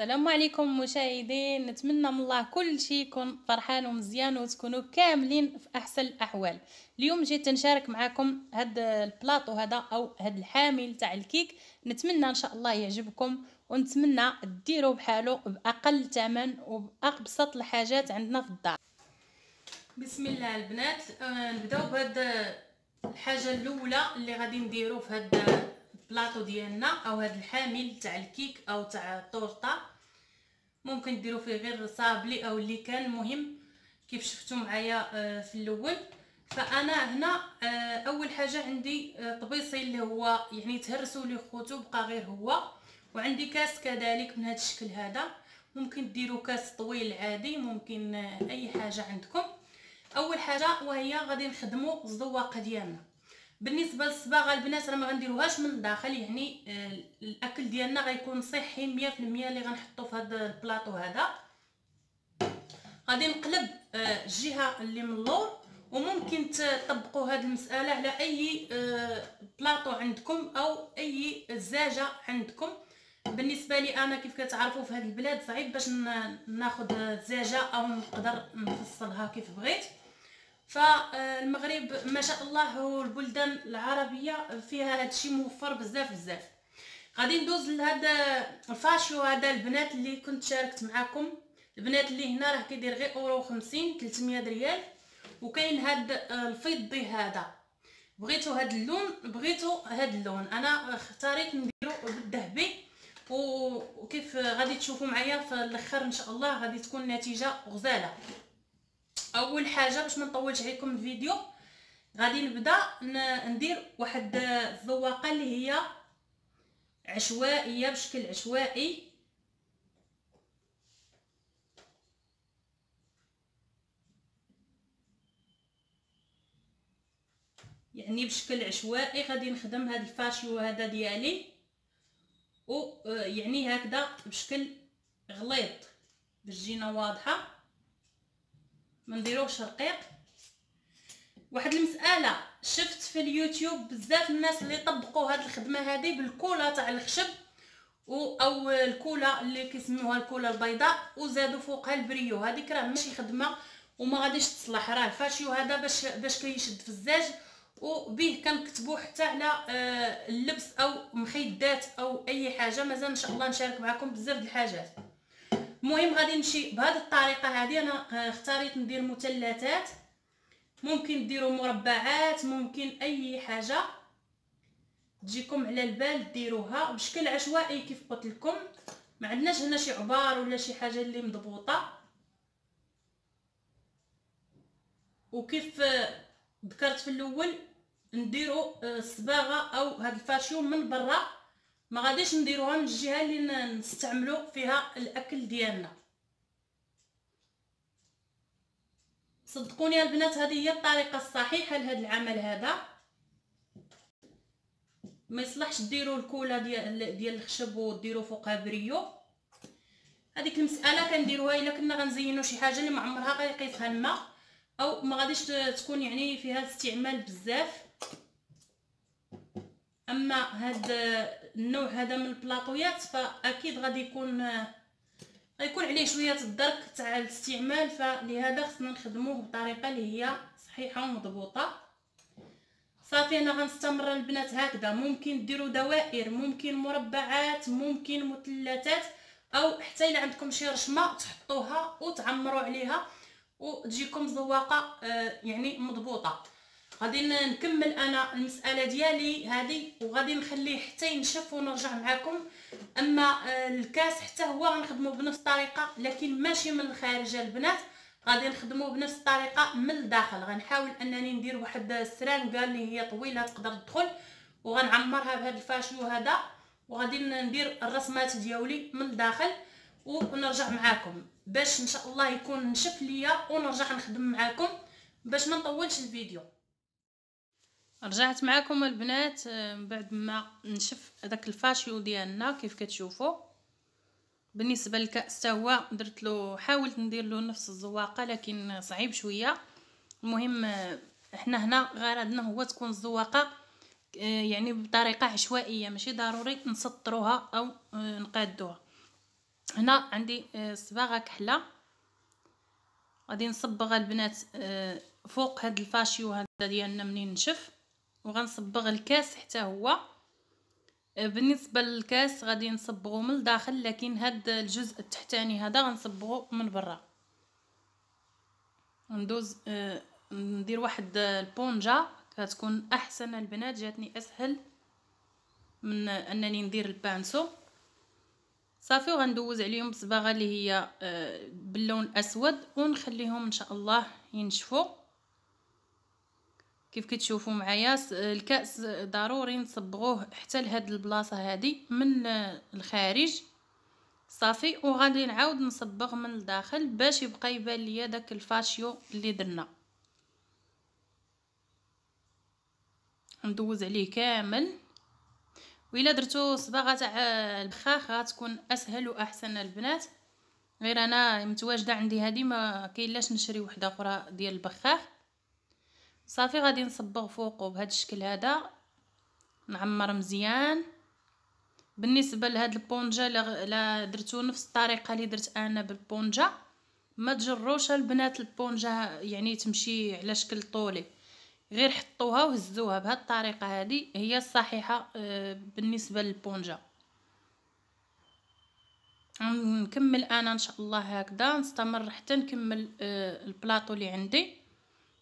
السلام عليكم مشاهدين نتمنى من الله كل شيء يكون فرحان ومزيان وتكونوا كاملين في احسن الاحوال اليوم جيت نشارك معكم هاد البلاطو هذا او هاد الحامل تاع الكيك نتمنى ان شاء الله يعجبكم ونتمنى ديروا بحالو باقل ثمن وبابسط الحاجات عندنا في الدار بسم الله البنات آه، نبداو بهاد الحاجه الاولى اللي غادي نديرو في هاد البلاطو ديالنا او هاد الحامل تاع الكيك او تاع الطورطه ممكن ديروا فيه غير صابلي او اللي كان مهم كيف شفتوا معايا آه، في الاول فانا هنا آه، اول حاجه عندي آه، طبيصي اللي هو يعني تهرسوا لي خوتو بقى غير هو وعندي كاس كذلك من هذا الشكل هذا ممكن ديروا كاس طويل عادي ممكن اي حاجه عندكم اول حاجه وهي غادي نخدموا الزواق ديالنا بالنسبه للصباغه البنات راه ما غنديروهاش من الداخل يعني آه، الاكل ديالنا غيكون صحي 100% اللي غنحطو في هذا البلاطو هذا غادي نقلب آه، الجهه اللي من اللور وممكن تطبقوا هذه المساله على اي آه، بلاطو عندكم او اي زاجه عندكم بالنسبه لي انا كيف كتعرفوا في هذه البلاد صعيب باش ناخذ زاجه او نقدر نفصلها كيف بغيت فالمغرب ما شاء الله البلدان العربيه فيها الشيء موفر بزاف بزاف غادي ندوز لهذا الفاشيو هذا البنات اللي كنت شاركت معاكم البنات اللي هنا راه كيدير غير اورو 50 300 ريال وكاين هاد الفضي هذا بغيتو هاد اللون بغيتو هاد اللون انا اختاريت نديرو بالذهبي وكيف غادي تشوفوا معايا في الاخر ان شاء الله غادي تكون نتيجه غزاله اول حاجه باش ما نطولش عليكم الفيديو غادي نبدا ندير واحد الذواقه اللي هي عشوائيه بشكل عشوائي يعني بشكل عشوائي غادي نخدم هذا الفاشيو هذا ديالي ويعني آه، يعني هكذا بشكل غليظ باش تجينا واضحه ما نديروهش رقيق واحد المساله شفت في اليوتيوب بزاف الناس اللي طبقوا هاد الخدمه هذه بالكولا تاع الخشب او الكولا اللي كيسموها الكولا البيضاء وزادوا فوقها البريو هذيك راه ماشي خدمه وما غاديش تصلح راه الفاشيو هذا باش باش كيشد في الزاج وبيه كنكتبوا حتى على آه، اللبس او مخيدات او اي حاجه مازال ان شاء الله نشارك معكم بزاف د الحاجات المهم غادي نمشي بهذه الطريقه هذه انا آه، اختاريت ندير مثلثات ممكن ديروا مربعات ممكن اي حاجه تجيكم على البال ديروها بشكل عشوائي كيف قلت لكم ما عندناش هنا شي عبار ولا شي حاجه اللي مضبوطه وكيف آه، ذكرت في الاول نديروا آه، الصباغه او هاد الفاشيون من برا ما غاديش نديروها من الجهه اللي نستعملو فيها الاكل ديالنا صدقوني البنات هذه هي الطريقه الصحيحه لهذا العمل هذا ما يصلحش ديروا الكولا ديال ديال الخشب وديروا فوقها بريو هذيك المساله كنديروها الا كنا غنزينوا شي حاجه اللي ما عمرها غيقيسها الماء او ما غاديش تكون يعني فيها الاستعمال بزاف اما هاد النوع هذا من البلاطويات فاكيد غادي يكون غيكون عليه شويه الدرك تاع الاستعمال فلهذا خصنا نخدموه بطريقه اللي هي صحيحه ومضبوطه صافي انا غنستمر البنات هكذا ممكن ديروا دوائر ممكن مربعات ممكن مثلثات او حتى الا عندكم شي رشمه تحطوها وتعمروا عليها وتجيكم زواقه آه، يعني مضبوطه غادي نكمل انا المساله ديالي هذه وغادي نخليه حتى ينشف ونرجع معكم اما آه، الكاس حتى هو غنخدمو بنفس الطريقه لكن ماشي من الخارج البنات غادي نخدمو بنفس الطريقه من الداخل غنحاول انني ندير واحد السرانكه اللي هي طويله تقدر تدخل وغنعمرها بهذا الفاشيو هذا وغادي ندير الرسمات ديالي من الداخل ونرجع معاكم باش ان شاء الله يكون نشف ليا ونرجع نخدم معاكم باش ما نطولش الفيديو رجعت معكم البنات آه، من بعد ما نشف هذاك الفاشيو ديالنا كيف كتشوفوا بالنسبه للكاس حتى هو درت له حاولت ندير له نفس الزواقه لكن صعيب شويه المهم احنا آه، هنا غرضنا هو تكون الزواقه آه، يعني بطريقه عشوائيه ماشي ضروري نسطروها او نقادوها هنا عندي صباغه كحله غادي نصبغ البنات فوق هاد الفاشيو هذا ديالنا منين نشف وغنصبغ الكاس حتى هو آه، بالنسبه للكاس غادي نصبغو من الداخل لكن هاد الجزء التحتاني هذا غنصبغو من برا ندوز آه ندير واحد آه، البونجا كتكون احسن البنات جاتني اسهل من انني ندير البانسو صافي وغندوز عليهم بصباغه اللي هي آه، باللون الاسود ونخليهم ان شاء الله ينشفوا كيف كتشوفوا معايا الكاس ضروري نصبغوه حتى لهاد البلاصه هادي من الخارج صافي وغادي نعاود نصبغ من الداخل باش يبقى يبان ليا داك الفاشيو اللي درنا ندوز عليه كامل وإلا درتو صباغه تاع البخاخ غتكون اسهل واحسن البنات غير انا متواجده عندي هذه ما كاين نشري وحده اخرى ديال البخاخ صافي غادي نصبغ فوقه بهذا الشكل هذا نعمر مزيان بالنسبه لهاد البونجا لا درتو نفس الطريقه اللي درت انا بالبونجا ما تجروش البنات البونجا يعني تمشي على شكل طولي غير حطوها وهزوها بهاد الطريقه هذه هي الصحيحه آه، بالنسبه للبونجا نكمل انا ان شاء الله هكذا نستمر حتى نكمل آه، البلاطو اللي عندي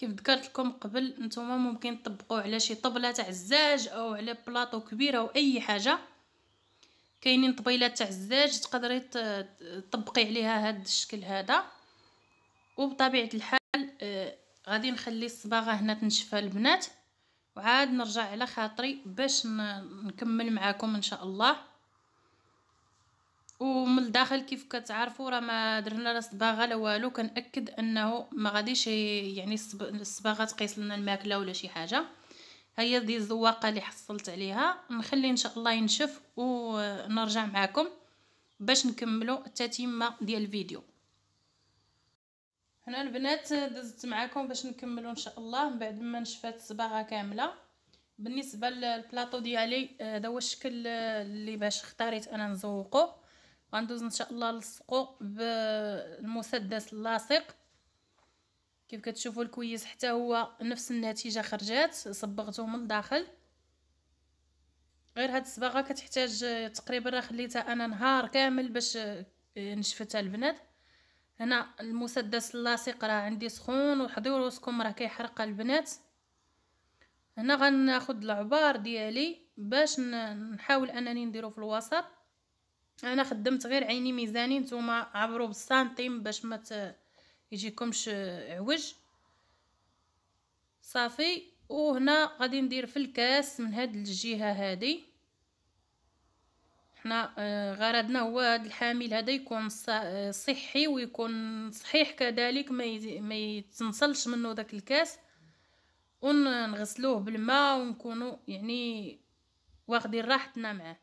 كيف ذكرت لكم قبل نتوما ممكن تطبقوه على شي طبله تاع الزاج او على بلاطو كبير او اي حاجه كاينين طبيلات تاع الزاج تقدري تطبقي عليها هذا الشكل هذا وبطبيعه الحال آه غادي نخلي الصباغه هنا تنشفها البنات وعاد نرجع على خاطري باش نكمل معاكم ان شاء الله ومن الداخل كيف كتعرفوا راه ما درنا لا صباغه لا والو كنأكد انه ما غاديش يعني الصباغه تقيس لنا الماكله ولا شي حاجه ها هي دي الزواقه اللي حصلت عليها نخلي ان شاء الله ينشف ونرجع معكم باش نكملوا التتمه ديال الفيديو هنا البنات دزت معكم باش نكملوا ان شاء الله من بعد ما نشفات الصباغه كامله بالنسبه للبلاطو ديالي هذا آه، هو الشكل اللي باش اختاريت انا نزوقه غندوز ان شاء الله نلصقو بالمسدس اللاصق كيف كتشوفوا الكويس حتى هو نفس النتيجه خرجات صبغته من الداخل غير هاد الصباغه كتحتاج تقريبا راه خليتها انا نهار كامل باش نشفتها البنات هنا المسدس اللاصق راه عندي سخون وحضروا روسكم راه كيحرق البنات هنا غناخد العبار ديالي باش نحاول انني نديرو في الوسط انا خدمت غير عيني ميزاني نتوما عبروا بالسنتيم باش ما يجيكمش عوج صافي وهنا غادي ندير في الكاس من هاد الجهه هادي حنا آه، غرضنا هو هاد الحامل هذا يكون آه، صحي ويكون صحيح كذلك ما يتنصلش منه داك الكاس ونغسلوه بالماء ونكونوا يعني واخدين راحتنا معاه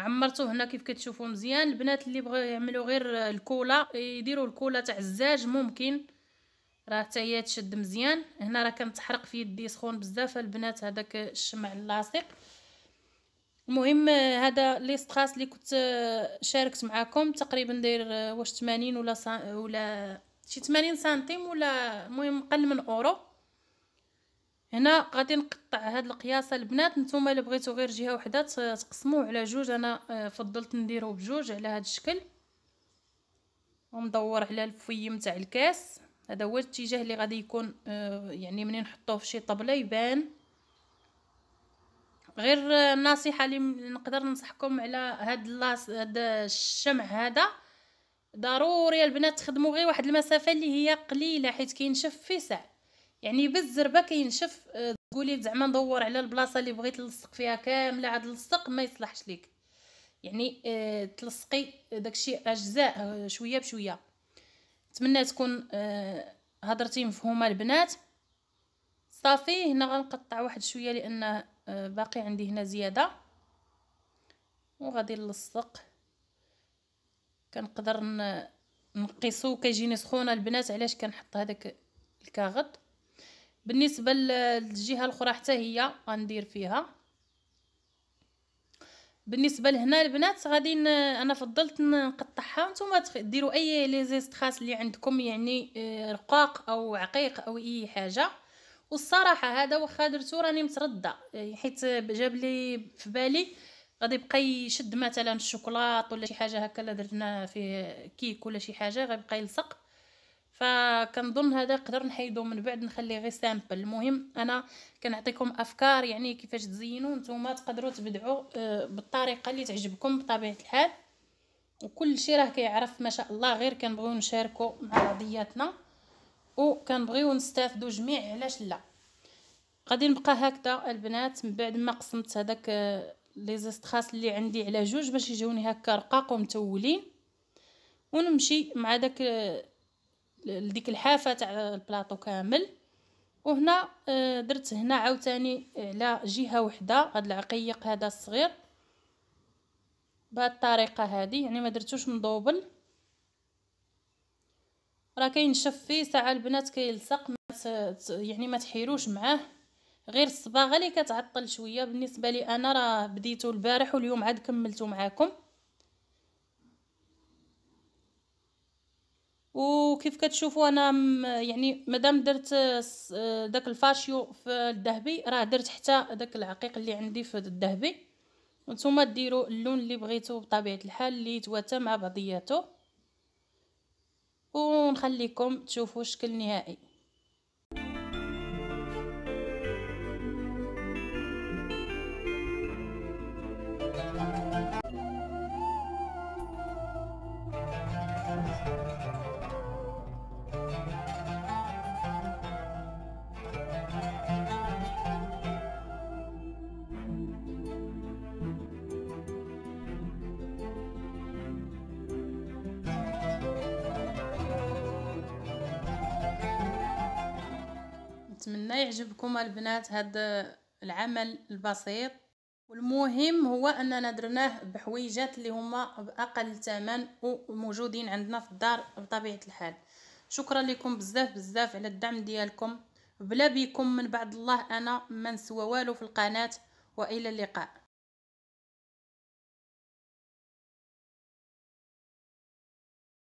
عمرته هنا كيف كتشوفوا مزيان البنات اللي بغاو يعملوا غير الكولا يديروا الكولا تاع الزاج ممكن راه حتى هي تشد مزيان هنا راه كنتحرق في يدي سخون بزاف البنات هذاك الشمع اللاصق المهم هذا لي ستراس اللي كنت شاركت معكم تقريبا داير واش 80 ولا سا... ولا شي 80 سنتيم ولا المهم قل من اورو هنا غادي نقطع هاد القياسه البنات نتوما الا بغيتو غير جهه وحده تقسموه على جوج انا آه، فضلت نديرو بجوج على هاد الشكل وندور على الفويم تاع الكاس هذا هو الاتجاه اللي غادي يكون آه، يعني منين نحطوه في شي طبله يبان غير النصيحه اللي نقدر ننصحكم على هاد اللاص هاد الشمع هذا ضروري البنات تخدموا غير واحد المسافه اللي هي قليله حيت كينشف في ساعه يعني بالزربه كينشف آه، تقولي زعما ندور على البلاصه اللي بغيت نلصق فيها كامله عاد لصق ما يصلحش ليك يعني آه، تلصقي داكشي اجزاء آه، شويه بشويه نتمنى تكون هضرتي مفهومه البنات صافي هنا غنقطع واحد شويه لان باقي عندي هنا زياده وغادي نلصق كنقدر نقيسو كيجيني سخونه البنات علاش كنحط هذاك الكاغط بالنسبه للجهه الاخرى حتى هي غندير فيها بالنسبه لهنا البنات غادي انا فضلت نقطعها نتوما ديروا اي لي اللي عندكم يعني آه، رقاق او عقيق او اي حاجه والصراحه هذا واخا درتو راني مترده آه، حيت جاب لي في بالي غادي يبقى يشد مثلا الشوكولاط ولا شي حاجه هكا الا درنا فيه كيك ولا شي حاجه غيبقى يلصق فكنظن هذا نقدر نحيدو من بعد نخليه غير سامبل المهم انا كنعطيكم افكار يعني كيفاش تزينوا نتوما تقدروا تبدعوا آه، بالطريقه اللي تعجبكم بطبيعه الحال وكل شيء راه كيعرف ما شاء الله غير كنبغيو نشاركوا مع بعضياتنا وكنبغيو نستافدوا جميع علاش لا غادي نبقى هكذا البنات من بعد ما قسمت هذاك آه، لي زيستخاس اللي عندي على جوج باش يجوني هكا رقاق ومتولين ونمشي مع داك آه، لديك الحافه تاع البلاطو كامل وهنا آه، درت هنا عاوتاني على آه، جهه وحده هاد العقيق هذا الصغير بهاد الطريقه هذه يعني ما درتوش مضوبل راه كينشف فيه ساعه البنات كيلصق يعني ما تحيروش معاه غير الصباغه اللي كتعطل شويه بالنسبه لي انا راه بديتو البارح واليوم عاد كملتو معاكم وكيف كتشوفوا انا يعني مادام درت داك الفاشيو في الذهبي راه درت حتى داك العقيق اللي عندي في الذهبي وانتم ديروا اللون اللي بغيتو بطبيعه الحال اللي يتواتى مع بعضياته ونخليكم تشوفوا الشكل النهائي Thank you. يعجبكم البنات هذا العمل البسيط والمهم هو اننا درناه بحويجات اللي هما باقل ثمن وموجودين عندنا في الدار بطبيعه الحال شكرا لكم بزاف بزاف على الدعم ديالكم بلا بيكم من بعد الله انا ما نسوى والو في القناه والى اللقاء